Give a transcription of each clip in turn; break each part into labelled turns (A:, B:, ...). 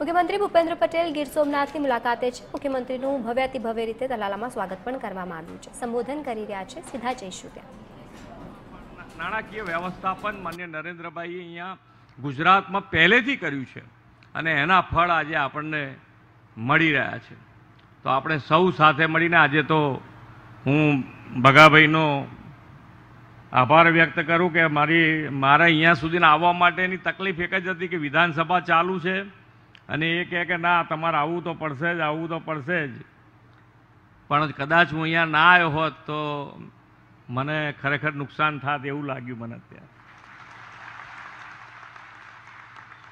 A: મુખ્યમંત્રી ભૂપેન્દ્ર પટેલ ગીર સોમનાથની મુલાકાતે છે મુખ્યમંત્રીનું ભવ્યાતિ ભવ્ય રીતે દલાલામાં સ્વાગત પણ કરવામાં આવ્યું છે સંબોધન કરી રહ્યા છે સીધા જઈશું ત્યાં
B: નાણાકીય વ્યવસ્થાપન માન્ય નરેન્દ્રભાઈએ અહીંયા ગુજરાતમાં પહેલેથી કર્યું છે અને એના ફળ આજે આપણને મળી રહ્યા છે તો આપણે સૌ સાથે મળીને આજે તો હું બગાભાઈનો આભાર વ્યક્ત કરું કે મારી મારા અહીંયા સુધીને આવવા માટેની તકલીફ એક જ હતી કે વિધાનસભા ચાલુ છે અને એ કહે કે ના તમારે આવવું તો પડશે જ આવવું તો પડશે જ પણ કદાચ હું અહીંયા ના આવ્યો હોત તો મને ખરેખર નુકસાન થાત એવું લાગ્યું મને અત્યારે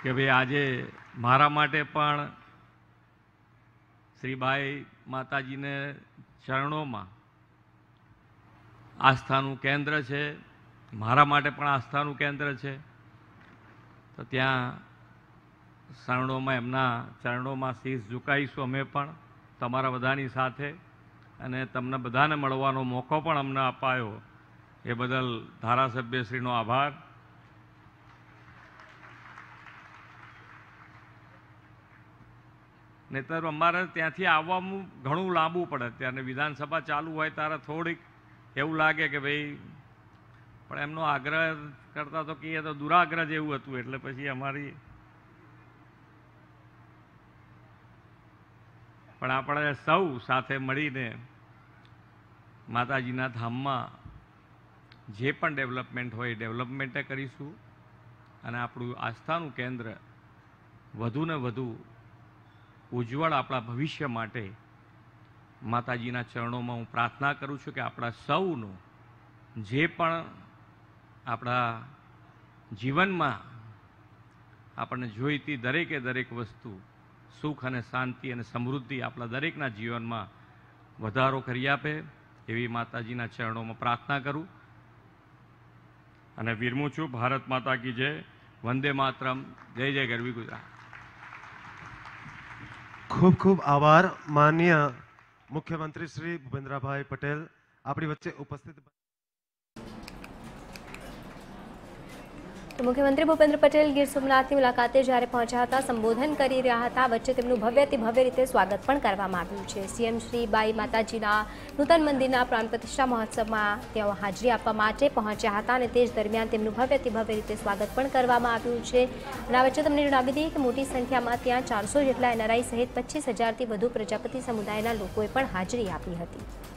B: કે ભાઈ આજે મારા માટે પણ શ્રીભાઈ માતાજીને ચરણોમાં આસ્થાનું કેન્દ્ર છે મારા માટે પણ આસ્થાનું કેન્દ્ર છે તો ત્યાં શરણોમાં એમના ચરણોમાં શીશ ઝુકાઈશું અમે પણ તમારા બધાની સાથે અને તમને બધાને મળવાનો મોકો પણ અમને અપાયો એ બદલ ધારાસભ્યશ્રીનો આભાર નહીતર અમારે ત્યાંથી આવવાનું ઘણું લાંબુ પડે ત્યારે વિધાનસભા ચાલુ હોય ત્યારે થોડીક એવું લાગે કે ભાઈ પણ એમનો આગ્રહ કરતા તો કહીએ તો દુરાગ્રહ જેવું હતું એટલે પછી અમારી પણ આપણે સૌ સાથે મળીને માતાજીના ધામમાં જે પણ ડેવલપમેન્ટ હોય એ ડેવલપમેન્ટે કરીશું અને આપણું આસ્થાનું કેન્દ્ર વધુને વધુ ઉજ્જવળ આપણા ભવિષ્ય માટે માતાજીના ચરણોમાં હું પ્રાર્થના કરું છું કે આપણા સૌનું જે પણ આપણા જીવનમાં આપણને જોઈતી દરેકે દરેક વસ્તુ સુખ અને શાંતિ અને સમૃદ્ધિ આપણા દરેકના જીવનમાં વધારો કરી આપે એવી માતાજીના ચરણોમાં પ્રાર્થના કરું અને વિરમું છું ભારત માતા કી જય વંદે માતરમ જય જય ગરવી ગુજરાત
A: ખૂબ ખૂબ આભાર માન્ય મુખ્યમંત્રી શ્રી ભૂપેન્દ્રભાઈ પટેલ આપણી વચ્ચે ઉપસ્થિત તો મુખ્યમંત્રી ભૂપેન્દ્ર પટેલ ગીર સોમનાથની મુલાકાતે જ્યારે પહોંચ્યા હતા સંબોધન કરી રહ્યા હતા વચ્ચે તેમનું ભવ્યથી ભવ્ય રીતે સ્વાગત પણ કરવામાં આવ્યું છે સીએમ શ્રી બાઈ માતાજીના નૂતન મંદિરના પ્રાણ પ્રતિષ્ઠા મહોત્સવમાં તેઓ હાજરી આપવા માટે પહોંચ્યા હતા અને તે જ દરમિયાન તેમનું ભવ્યથી ભવ્ય રીતે સ્વાગત પણ કરવામાં આવ્યું છે અને આ વચ્ચે તમને જણાવી દઈએ કે મોટી સંખ્યામાં ત્યાં ચારસો જેટલા એનઆરઆઈ સહિત પચીસ હજારથી વધુ પ્રજાપતિ સમુદાયના લોકોએ પણ હાજરી આપી હતી